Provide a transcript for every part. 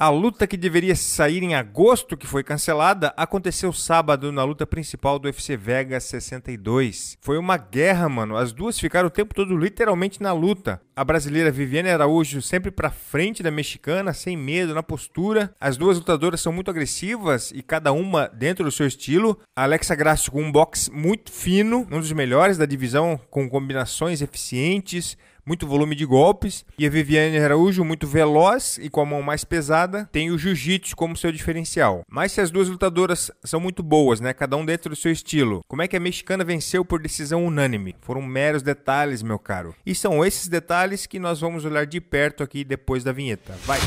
A luta que deveria sair em agosto, que foi cancelada, aconteceu sábado na luta principal do UFC Vegas 62. Foi uma guerra, mano. As duas ficaram o tempo todo literalmente na luta. A brasileira Viviane Araújo sempre pra frente da mexicana, sem medo, na postura. As duas lutadoras são muito agressivas e cada uma dentro do seu estilo. A Alexa Grasso com um box muito fino, um dos melhores da divisão, com combinações eficientes muito volume de golpes. E a Viviane Araújo, muito veloz e com a mão mais pesada, tem o jiu-jitsu como seu diferencial. Mas se as duas lutadoras são muito boas, né? Cada um dentro do seu estilo. Como é que a mexicana venceu por decisão unânime? Foram meros detalhes, meu caro. E são esses detalhes que nós vamos olhar de perto aqui depois da vinheta. Vai!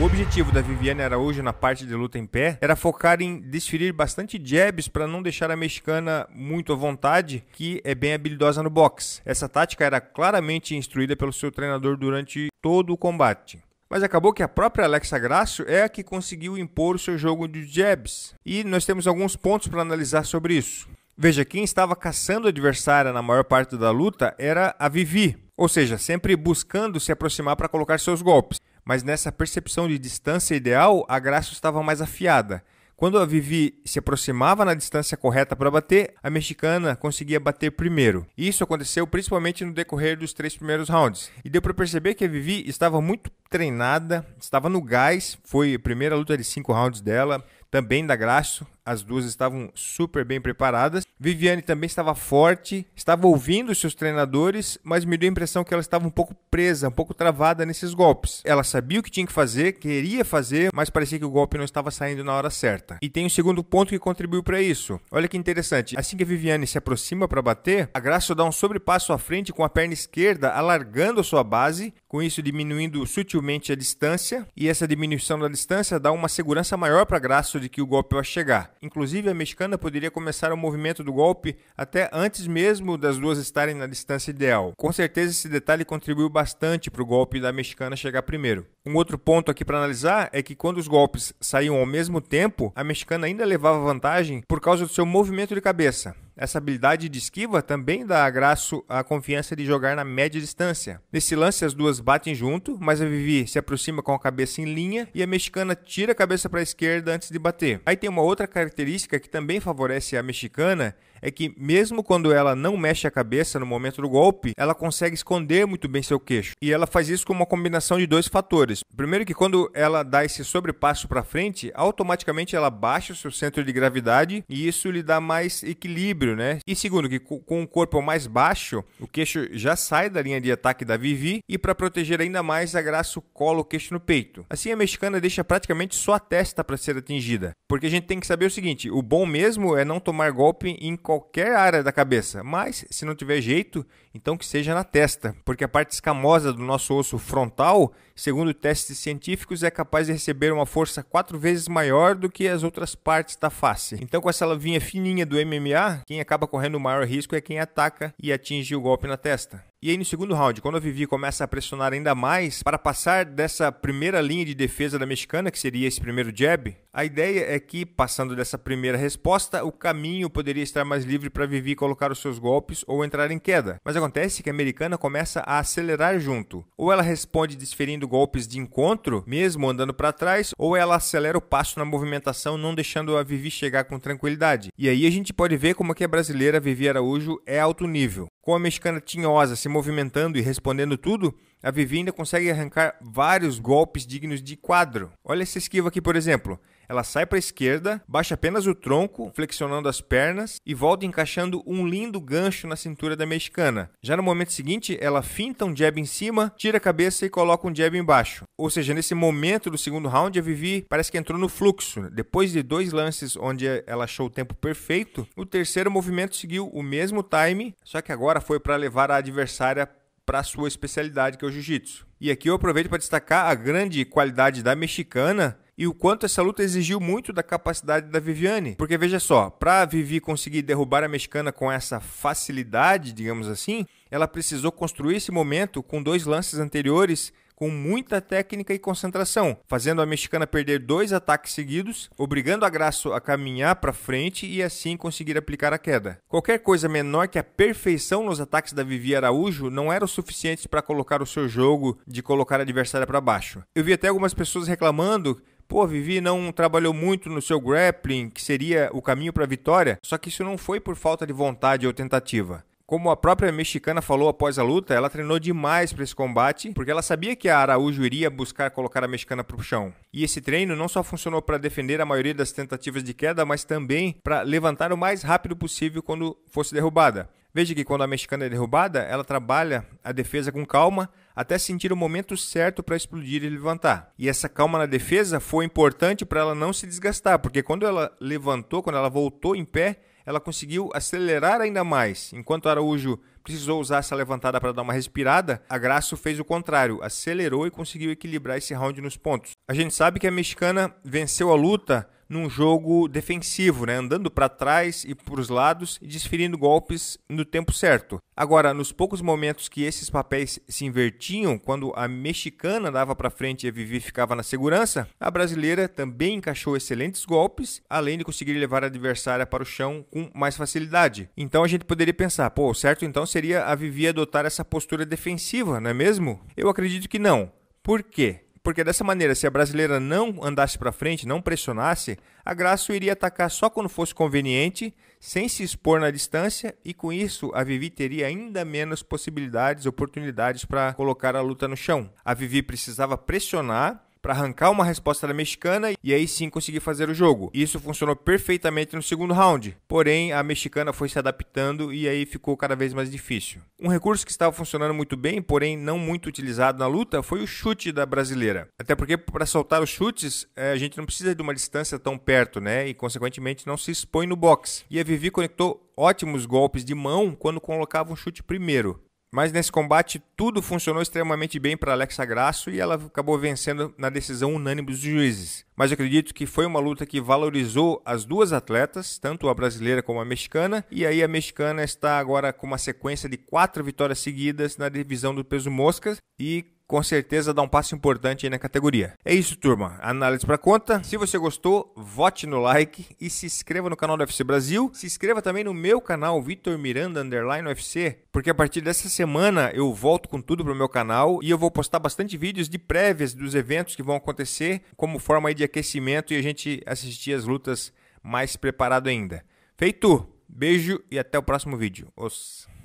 O objetivo da Viviane Araújo na parte de luta em pé era focar em desferir bastante jabs para não deixar a mexicana muito à vontade, que é bem habilidosa no boxe. Essa tática era claramente instruída pelo seu treinador durante todo o combate. Mas acabou que a própria Alexa Grasso é a que conseguiu impor o seu jogo de jabs. E nós temos alguns pontos para analisar sobre isso. Veja, quem estava caçando a adversária na maior parte da luta era a Vivi, ou seja, sempre buscando se aproximar para colocar seus golpes mas nessa percepção de distância ideal, a Graça estava mais afiada. Quando a Vivi se aproximava na distância correta para bater, a mexicana conseguia bater primeiro. Isso aconteceu principalmente no decorrer dos três primeiros rounds. E deu para perceber que a Vivi estava muito treinada, estava no gás, foi a primeira luta de cinco rounds dela, também da Graço as duas estavam super bem preparadas. Viviane também estava forte, estava ouvindo seus treinadores, mas me deu a impressão que ela estava um pouco presa, um pouco travada nesses golpes. Ela sabia o que tinha que fazer, queria fazer, mas parecia que o golpe não estava saindo na hora certa. E tem um segundo ponto que contribuiu para isso. Olha que interessante. Assim que a Viviane se aproxima para bater, a Graça dá um sobrepasso à frente com a perna esquerda, alargando a sua base, com isso diminuindo sutilmente a distância, e essa diminuição da distância dá uma segurança maior para a Graça de que o golpe vai chegar. Inclusive, a mexicana poderia começar o movimento do golpe até antes mesmo das duas estarem na distância ideal. Com certeza, esse detalhe contribuiu bastante para o golpe da mexicana chegar primeiro. Um outro ponto aqui para analisar é que quando os golpes saíam ao mesmo tempo, a mexicana ainda levava vantagem por causa do seu movimento de cabeça. Essa habilidade de esquiva também dá a Graço a confiança de jogar na média distância. Nesse lance, as duas batem junto, mas a Vivi se aproxima com a cabeça em linha e a mexicana tira a cabeça para a esquerda antes de bater. Aí tem uma outra característica que também favorece a mexicana, é que, mesmo quando ela não mexe a cabeça no momento do golpe, ela consegue esconder muito bem seu queixo. E ela faz isso com uma combinação de dois fatores. Primeiro, que quando ela dá esse sobrepasso para frente, automaticamente ela baixa o seu centro de gravidade e isso lhe dá mais equilíbrio, né? E segundo, que com o corpo mais baixo, o queixo já sai da linha de ataque da Vivi e, para proteger ainda mais, a graça cola o queixo no peito. Assim, a mexicana deixa praticamente só a testa para ser atingida. Porque a gente tem que saber o seguinte: o bom mesmo é não tomar golpe em qualquer área da cabeça, mas se não tiver jeito, então que seja na testa, porque a parte escamosa do nosso osso frontal, segundo testes científicos, é capaz de receber uma força quatro vezes maior do que as outras partes da face. Então, com essa lavinha fininha do MMA, quem acaba correndo o maior risco é quem ataca e atinge o golpe na testa. E aí no segundo round, quando a Vivi começa a pressionar ainda mais para passar dessa primeira linha de defesa da mexicana, que seria esse primeiro jab, a ideia é que passando dessa primeira resposta, o caminho poderia estar mais livre para Vivi colocar os seus golpes ou entrar em queda. Mas acontece que a americana começa a acelerar junto. Ou ela responde desferindo golpes de encontro, mesmo andando para trás, ou ela acelera o passo na movimentação, não deixando a Vivi chegar com tranquilidade. E aí a gente pode ver como é que a brasileira Vivi Araújo é alto nível com a mexicana tinhosa se movimentando e respondendo tudo, a Vivi ainda consegue arrancar vários golpes dignos de quadro. Olha essa esquiva aqui, por exemplo. Ela sai para a esquerda, baixa apenas o tronco, flexionando as pernas e volta encaixando um lindo gancho na cintura da mexicana. Já no momento seguinte, ela finta um jab em cima, tira a cabeça e coloca um jab embaixo. Ou seja, nesse momento do segundo round, a Vivi parece que entrou no fluxo. Depois de dois lances onde ela achou o tempo perfeito, o terceiro movimento seguiu o mesmo time, só que agora foi para levar a adversária para a sua especialidade, que é o jiu-jitsu. E aqui eu aproveito para destacar a grande qualidade da mexicana e o quanto essa luta exigiu muito da capacidade da Viviane. Porque veja só, para Vivi conseguir derrubar a mexicana com essa facilidade, digamos assim, ela precisou construir esse momento com dois lances anteriores com muita técnica e concentração, fazendo a mexicana perder dois ataques seguidos, obrigando a Graço a caminhar para frente e assim conseguir aplicar a queda. Qualquer coisa menor que a perfeição nos ataques da Vivi Araújo não era o suficiente para colocar o seu jogo de colocar a adversária para baixo. Eu vi até algumas pessoas reclamando pô, Vivi não trabalhou muito no seu grappling, que seria o caminho para a vitória, só que isso não foi por falta de vontade ou tentativa. Como a própria mexicana falou após a luta, ela treinou demais para esse combate, porque ela sabia que a Araújo iria buscar colocar a mexicana para o chão. E esse treino não só funcionou para defender a maioria das tentativas de queda, mas também para levantar o mais rápido possível quando fosse derrubada. Veja que quando a mexicana é derrubada, ela trabalha a defesa com calma até sentir o momento certo para explodir e levantar. E essa calma na defesa foi importante para ela não se desgastar, porque quando ela levantou, quando ela voltou em pé, ela conseguiu acelerar ainda mais. Enquanto Araújo precisou usar essa levantada para dar uma respirada, a Graço fez o contrário, acelerou e conseguiu equilibrar esse round nos pontos. A gente sabe que a mexicana venceu a luta num jogo defensivo, né? andando para trás e para os lados e desferindo golpes no tempo certo. Agora, nos poucos momentos que esses papéis se invertiam, quando a mexicana dava para frente e a Vivi ficava na segurança, a brasileira também encaixou excelentes golpes, além de conseguir levar a adversária para o chão com mais facilidade. Então a gente poderia pensar, pô, certo então seria a Vivi adotar essa postura defensiva, não é mesmo? Eu acredito que não. Por quê? Porque dessa maneira, se a brasileira não andasse para frente, não pressionasse, a Graça iria atacar só quando fosse conveniente, sem se expor na distância, e com isso a Vivi teria ainda menos possibilidades, oportunidades para colocar a luta no chão. A Vivi precisava pressionar para arrancar uma resposta da mexicana e aí sim conseguir fazer o jogo. Isso funcionou perfeitamente no segundo round, porém a mexicana foi se adaptando e aí ficou cada vez mais difícil. Um recurso que estava funcionando muito bem, porém não muito utilizado na luta, foi o chute da brasileira. Até porque para soltar os chutes é, a gente não precisa de uma distância tão perto, né? E consequentemente não se expõe no box. E a Vivi conectou ótimos golpes de mão quando colocava um chute primeiro. Mas nesse combate tudo funcionou extremamente bem para Alexa Grasso e ela acabou vencendo na decisão unânime dos juízes. Mas eu acredito que foi uma luta que valorizou as duas atletas, tanto a brasileira como a mexicana, e aí a mexicana está agora com uma sequência de quatro vitórias seguidas na divisão do peso moscas e com certeza dá um passo importante aí na categoria. É isso, turma. Análise para conta. Se você gostou, vote no like e se inscreva no canal do UFC Brasil. Se inscreva também no meu canal Vitor Miranda underline UFC, porque a partir dessa semana eu volto com tudo pro meu canal e eu vou postar bastante vídeos de prévias dos eventos que vão acontecer, como forma aí de aquecimento e a gente assistir as lutas mais preparado ainda. Feito. Beijo e até o próximo vídeo. Os